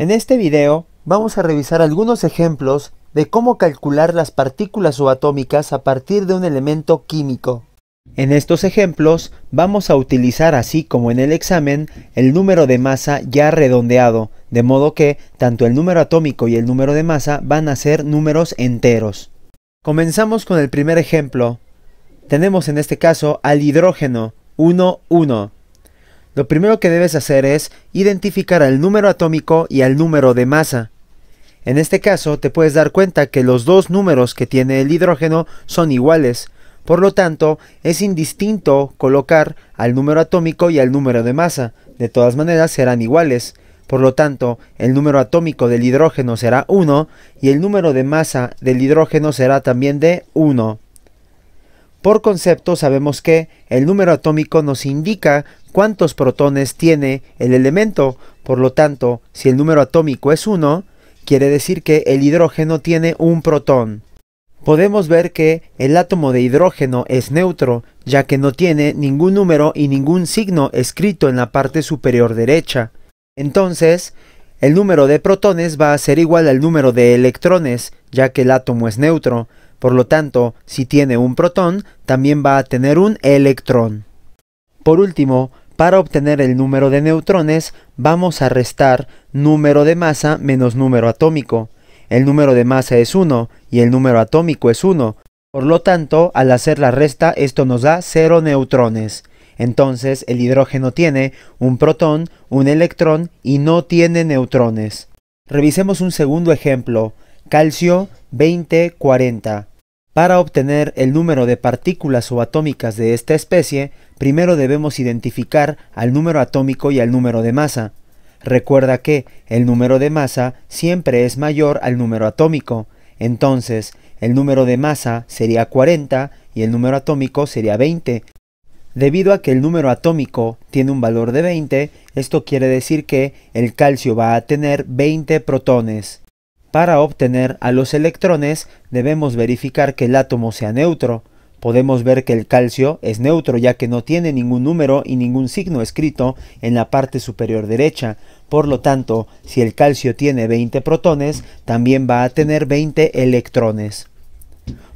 En este video vamos a revisar algunos ejemplos de cómo calcular las partículas subatómicas a partir de un elemento químico. En estos ejemplos vamos a utilizar así como en el examen el número de masa ya redondeado, de modo que tanto el número atómico y el número de masa van a ser números enteros. Comenzamos con el primer ejemplo. Tenemos en este caso al hidrógeno 1, 1. Lo primero que debes hacer es identificar al número atómico y al número de masa. En este caso te puedes dar cuenta que los dos números que tiene el hidrógeno son iguales, por lo tanto es indistinto colocar al número atómico y al número de masa, de todas maneras serán iguales, por lo tanto el número atómico del hidrógeno será 1 y el número de masa del hidrógeno será también de 1. Por concepto sabemos que el número atómico nos indica cuántos protones tiene el elemento. Por lo tanto, si el número atómico es 1, quiere decir que el hidrógeno tiene un protón. Podemos ver que el átomo de hidrógeno es neutro, ya que no tiene ningún número y ningún signo escrito en la parte superior derecha. Entonces, el número de protones va a ser igual al número de electrones, ya que el átomo es neutro. Por lo tanto, si tiene un protón, también va a tener un electrón. Por último, para obtener el número de neutrones vamos a restar número de masa menos número atómico. El número de masa es 1 y el número atómico es 1. Por lo tanto, al hacer la resta esto nos da 0 neutrones. Entonces el hidrógeno tiene un protón, un electrón y no tiene neutrones. Revisemos un segundo ejemplo. Calcio 2040. Para obtener el número de partículas subatómicas de esta especie, primero debemos identificar al número atómico y al número de masa. Recuerda que el número de masa siempre es mayor al número atómico, entonces el número de masa sería 40 y el número atómico sería 20. Debido a que el número atómico tiene un valor de 20, esto quiere decir que el calcio va a tener 20 protones. Para obtener a los electrones debemos verificar que el átomo sea neutro. Podemos ver que el calcio es neutro ya que no tiene ningún número y ningún signo escrito en la parte superior derecha. Por lo tanto, si el calcio tiene 20 protones, también va a tener 20 electrones.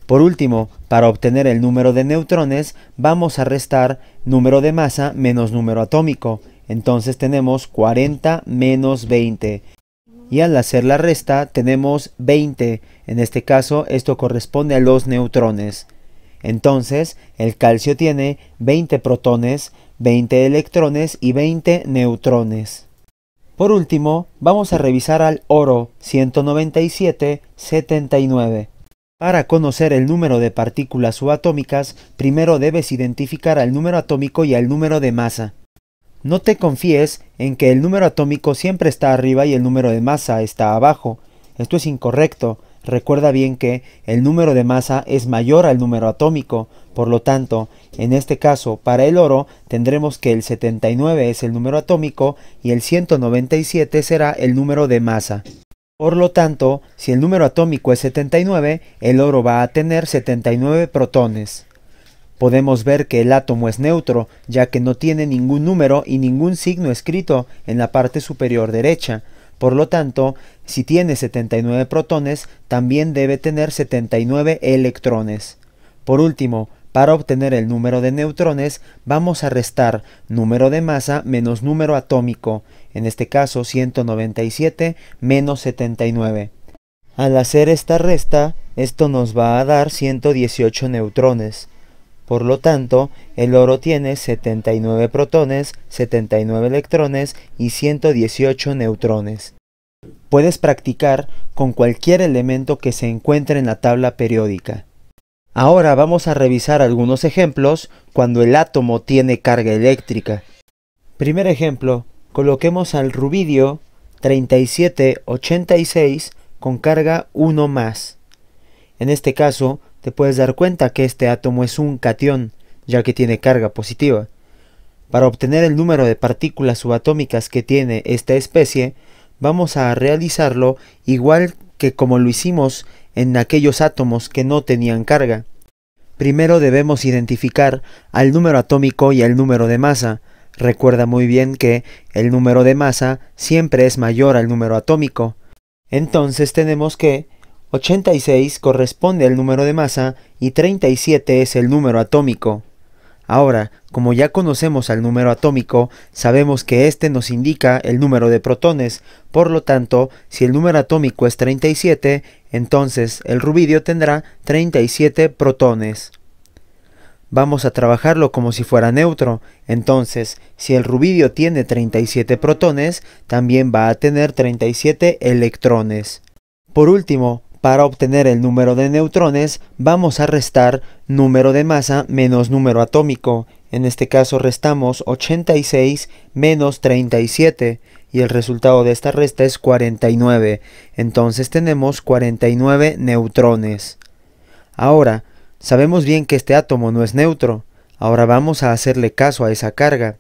Por último, para obtener el número de neutrones, vamos a restar número de masa menos número atómico. Entonces tenemos 40 menos 20 y al hacer la resta tenemos 20, en este caso esto corresponde a los neutrones. Entonces, el calcio tiene 20 protones, 20 electrones y 20 neutrones. Por último, vamos a revisar al oro 197-79. Para conocer el número de partículas subatómicas, primero debes identificar al número atómico y al número de masa. No te confíes en que el número atómico siempre está arriba y el número de masa está abajo. Esto es incorrecto. Recuerda bien que el número de masa es mayor al número atómico, por lo tanto, en este caso, para el oro, tendremos que el 79 es el número atómico y el 197 será el número de masa. Por lo tanto, si el número atómico es 79, el oro va a tener 79 protones. Podemos ver que el átomo es neutro, ya que no tiene ningún número y ningún signo escrito en la parte superior derecha. Por lo tanto, si tiene 79 protones, también debe tener 79 electrones. Por último, para obtener el número de neutrones, vamos a restar número de masa menos número atómico, en este caso 197 menos 79. Al hacer esta resta, esto nos va a dar 118 neutrones. Por lo tanto, el oro tiene 79 protones, 79 electrones y 118 neutrones. Puedes practicar con cualquier elemento que se encuentre en la tabla periódica. Ahora vamos a revisar algunos ejemplos cuando el átomo tiene carga eléctrica. Primer ejemplo, coloquemos al rubidio 3786 con carga 1 más. En este caso, te puedes dar cuenta que este átomo es un cation, ya que tiene carga positiva. Para obtener el número de partículas subatómicas que tiene esta especie, vamos a realizarlo igual que como lo hicimos en aquellos átomos que no tenían carga. Primero debemos identificar al número atómico y al número de masa. Recuerda muy bien que el número de masa siempre es mayor al número atómico. Entonces tenemos que 86 corresponde al número de masa y 37 es el número atómico. Ahora, como ya conocemos al número atómico, sabemos que este nos indica el número de protones, por lo tanto, si el número atómico es 37, entonces el rubidio tendrá 37 protones. Vamos a trabajarlo como si fuera neutro, entonces, si el rubidio tiene 37 protones, también va a tener 37 electrones. Por último, para obtener el número de neutrones vamos a restar número de masa menos número atómico. En este caso restamos 86 menos 37 y el resultado de esta resta es 49. Entonces tenemos 49 neutrones. Ahora, sabemos bien que este átomo no es neutro. Ahora vamos a hacerle caso a esa carga.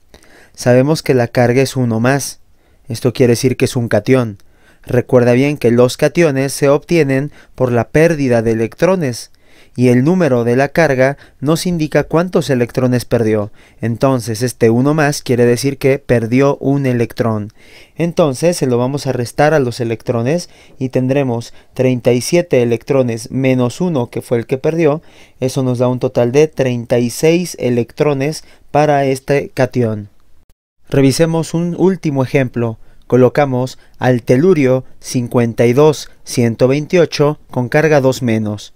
Sabemos que la carga es uno más. Esto quiere decir que es un cation. Recuerda bien que los cationes se obtienen por la pérdida de electrones y el número de la carga nos indica cuántos electrones perdió. Entonces este 1 más quiere decir que perdió un electrón. Entonces se lo vamos a restar a los electrones y tendremos 37 electrones menos 1 que fue el que perdió. Eso nos da un total de 36 electrones para este cation. Revisemos un último ejemplo colocamos al telurio 52128 con carga 2 menos.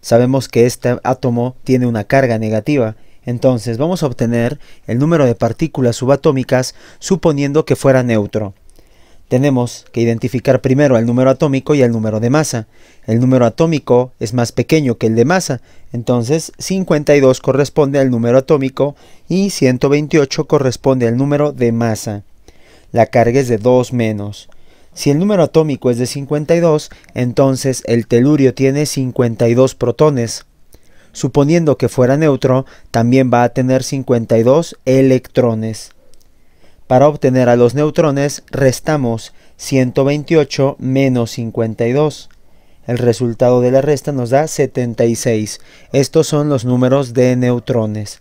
Sabemos que este átomo tiene una carga negativa, entonces vamos a obtener el número de partículas subatómicas suponiendo que fuera neutro. Tenemos que identificar primero el número atómico y el número de masa. El número atómico es más pequeño que el de masa, entonces 52 corresponde al número atómico y 128 corresponde al número de masa la carga es de 2 menos. Si el número atómico es de 52, entonces el telurio tiene 52 protones. Suponiendo que fuera neutro, también va a tener 52 electrones. Para obtener a los neutrones, restamos 128 menos 52. El resultado de la resta nos da 76. Estos son los números de neutrones.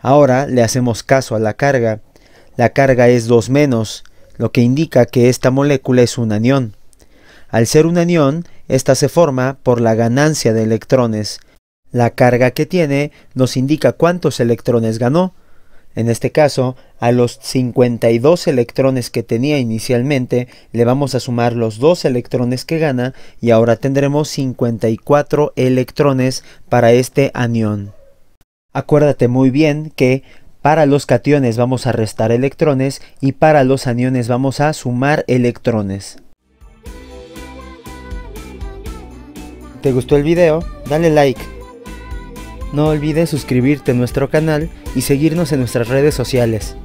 Ahora le hacemos caso a la carga la carga es 2 menos, lo que indica que esta molécula es un anión. Al ser un anión, esta se forma por la ganancia de electrones. La carga que tiene nos indica cuántos electrones ganó. En este caso, a los 52 electrones que tenía inicialmente, le vamos a sumar los 2 electrones que gana y ahora tendremos 54 electrones para este anión. Acuérdate muy bien que para los cationes vamos a restar electrones y para los aniones vamos a sumar electrones. ¿Te gustó el video? Dale like. No olvides suscribirte a nuestro canal y seguirnos en nuestras redes sociales.